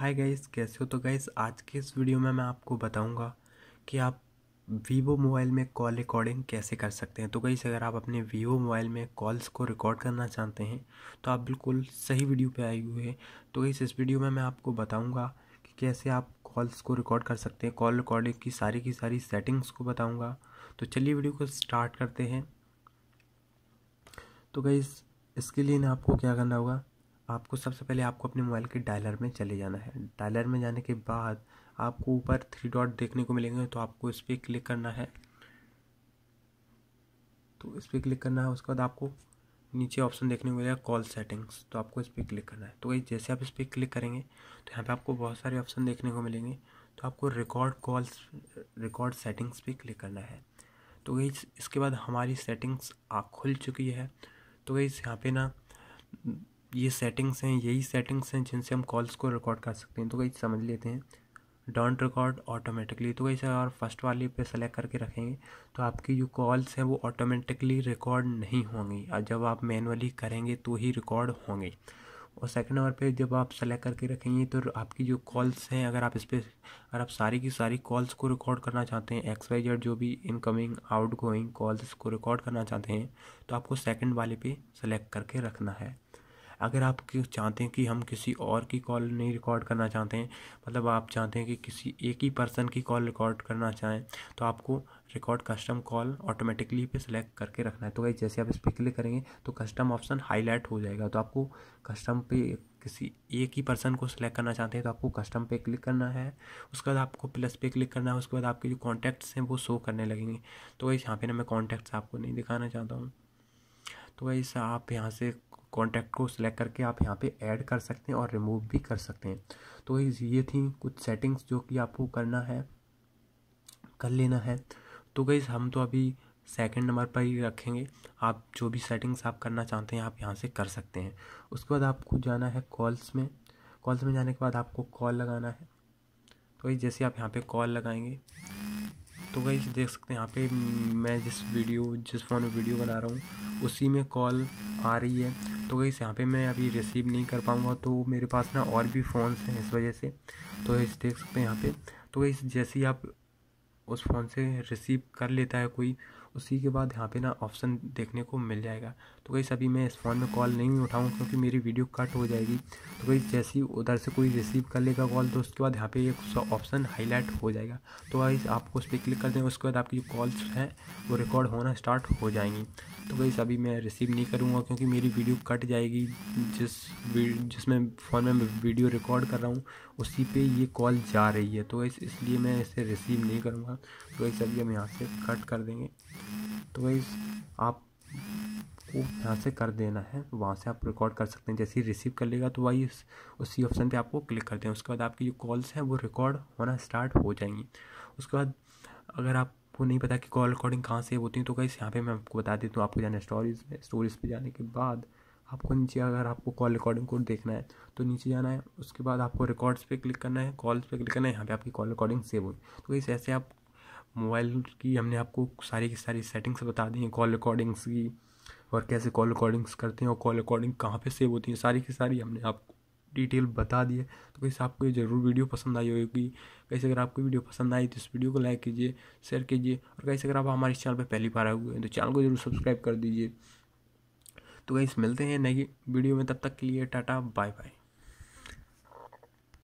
hi guys कैसे हो तो गाइस आज के इस वीडियो में मैं आपको बताऊंगा कि आप वीवो मोबाइल में कॉल रिकॉर्डिंग कैसे कर सकते हैं तो गाइस अगर आप अपने वीवो मोबाइल में कॉल्स को रिकॉर्ड करना चाहते हैं तो आप बिल्कुल सही वीडियो पे आए हुए हैं तो गाइस इस वीडियो में मैं आपको बताऊँगा कि कैसे आप कॉल्स को रिकॉर्ड कर सकते हैं कॉल रिकॉर्डिंग की सारी की सारी सेटिंग्स को बताऊँगा तो चलिए वीडियो को स्टार्ट करते हैं तो गाइस इसके लिए ना आपको क्या करना होगा आपको सबसे पहले आपको अपने मोबाइल के डायलर में चले जाना है डायलर में जाने के बाद आपको ऊपर थ्री डॉट देखने को मिलेंगे तो आपको इस पर क्लिक करना है तो इस पर क्लिक करना है उसके बाद आपको नीचे ऑप्शन देखने को मिलेगा कॉल सेटिंग्स तो आपको इस पर क्लिक करना है तो वही जैसे आप इस पर क्लिक करेंगे तो यहाँ पे आपको बहुत सारे ऑप्शन देखने को मिलेंगे तो आपको रिकॉर्ड कॉल्स रिकॉर्ड सेटिंग्स पे क्लिक करना है तो वही इसके बाद हमारी सेटिंग्स आ खुल चुकी है तो वही यहाँ पे ना ये सेटिंग्स हैं यही सेटिंग्स हैं जिनसे हम कॉल्स को रिकॉर्ड कर सकते हैं तो कहीं समझ लेते हैं डोंट रिकॉर्ड ऑटोमेटिकली तो कैसे और फर्स्ट वाले पे सेलेक्ट करके रखेंगे तो आपकी जो कॉल्स हैं वो ऑटोमेटिकली रिकॉर्ड नहीं होंगी और जब आप मैनुअली करेंगे तो ही रिकॉर्ड होंगे और सेकंड नंबर पे जब आप सेलेक्ट करके रखेंगे तो आपकी जो कॉल्स हैं अगर आप इस पर अगर आप सारी की सारी कॉल्स को रिकॉर्ड करना चाहते हैं एक्स वाई जेड जो भी इनकमिंग आउट गोइंग कॉल्स को रिकॉर्ड करना चाहते हैं तो आपको सेकंड वाले पे सेलेक्ट करके रखना है अगर आप चाहते हैं कि हम किसी और की कॉल नहीं रिकॉर्ड करना चाहते हैं मतलब आप चाहते हैं कि किसी एक ही पर्सन की कॉल रिकॉर्ड करना चाहें तो आपको रिकॉर्ड कस्टम कॉल ऑटोमेटिकली पे सिलेक्ट करके रखना है तो भाई जैसे आप इस पर क्लिक करेंगे तो कस्टम ऑप्शन हाईलाइट हो जाएगा तो आपको कस्टम पे किसी एक ही पर्सन को सिलेक्ट करना चाहते हैं तो आपको कस्टम पे क्लिक करना है उसके बाद आपको प्लस पे क्लिक करना है उसके बाद आपके जो कॉन्टैक्ट्स हैं वो शो करने लगेंगे तो वही यहाँ पे ना मैं कॉन्टैक्ट्स आपको नहीं दिखाना चाहता हूँ तो भाई आप यहाँ से कॉन्टैक्ट को सिलेक्ट करके आप यहाँ पे ऐड कर सकते हैं और रिमूव भी कर सकते हैं तो वही ये थी कुछ सेटिंग्स जो कि आपको करना है कर लेना है तो गई हम तो अभी सेकंड नंबर पर ही रखेंगे आप जो भी सेटिंग्स आप करना चाहते हैं आप यहाँ से कर सकते हैं उसके बाद आपको जाना है कॉल्स में कॉल्स में जाने के बाद आपको कॉल लगाना है तो जैसे आप यहाँ पर कॉल लगाएंगे तो गई देख सकते हैं यहाँ पे मैं जिस वीडियो जिस फ़ोन में वीडियो बना रहा हूँ उसी में कॉल आ रही है तो गई यहाँ पे मैं अभी रिसीव नहीं कर पाऊँगा तो मेरे पास ना और भी फ़ोन हैं इस वजह से तो इस देख सकते हैं यहाँ पे तो गई जैसे ही आप उस फ़ोन से रिसीव कर लेता है कोई उसी के बाद यहाँ पे ना ऑप्शन देखने को मिल जाएगा तो कहीं अभी मैं इस फ़ोन में कॉल नहीं उठाऊँ क्योंकि मेरी वीडियो कट हो जाएगी तो कहीं जैसे ही उधर से कोई रिसीव कर लेगा कॉल तो उसके बाद यहाँ पे एक ऑप्शन हाईलाइट हो जाएगा तो वही आपको उस पर क्लिक कर देंगे उसके बाद आपकी जो कॉल्स हैं वो रिकॉर्ड होना स्टार्ट हो जाएंगी तो कहीं अभी मैं रिसीव नहीं करूँगा क्योंकि मेरी वीडियो कट जाएगी जिस जिसमें फ़ोन में वीडियो रिकॉर्ड कर रहा हूँ उसी पर ये कॉल जा रही है तो इसलिए मैं इसे रिसीव नहीं करूँगा तो इस अभी हम यहाँ से कट कर देंगे तो वही आप को यहाँ से कर देना है वहाँ से आप रिकॉर्ड कर सकते हैं जैसे ही रिसीव कर लेगा तो वही उस उसी ऑप्शन पे आपको क्लिक करते हैं उसके बाद आपकी जो कॉल्स हैं वो रिकॉर्ड होना स्टार्ट हो जाएंगी उसके बाद अगर आपको नहीं पता कि कॉल रिकॉर्डिंग कहाँ सेव होती है तो कहीं यहाँ पे मैं आपको बता देता हूँ आपको जाना है स्टोरीज में स्टोरीज पर जाने के बाद आपको नीचे अगर आपको कॉल रिकॉर्डिंग कोड देखना है तो नीचे जाना है उसके बाद आपको रिकॉर्ड्स पे क्लिक करना है कॉल्स पे क्लिक करना है यहाँ पे आपकी कॉल रिकॉर्डिंग सेव होगी तो इस ऐसे आप मोबाइल की हमने आपको सारी की सारी सेटिंग्स बता दी हैं कॉल रिकॉर्डिंग्स की और कैसे कॉल रिकॉर्डिंग्स करते हैं और कॉल रिकॉर्डिंग कहाँ पे सेव होती है सारी की सारी हमने आपको डिटेल बता दी है तो कैसे आपको ये ज़रूर वीडियो पसंद आई होगी कैसे अगर आपको वीडियो पसंद आई तो इस वीडियो को लाइक कीजिए शेयर कीजिए और कैसे अगर आप हमारे चैनल पर पहली बार आए हुए हैं तो चैनल को जरूर सब्सक्राइब कर दीजिए तो कैसे मिलते हैं नई वीडियो में तब तक के लिए टाटा बाय बाय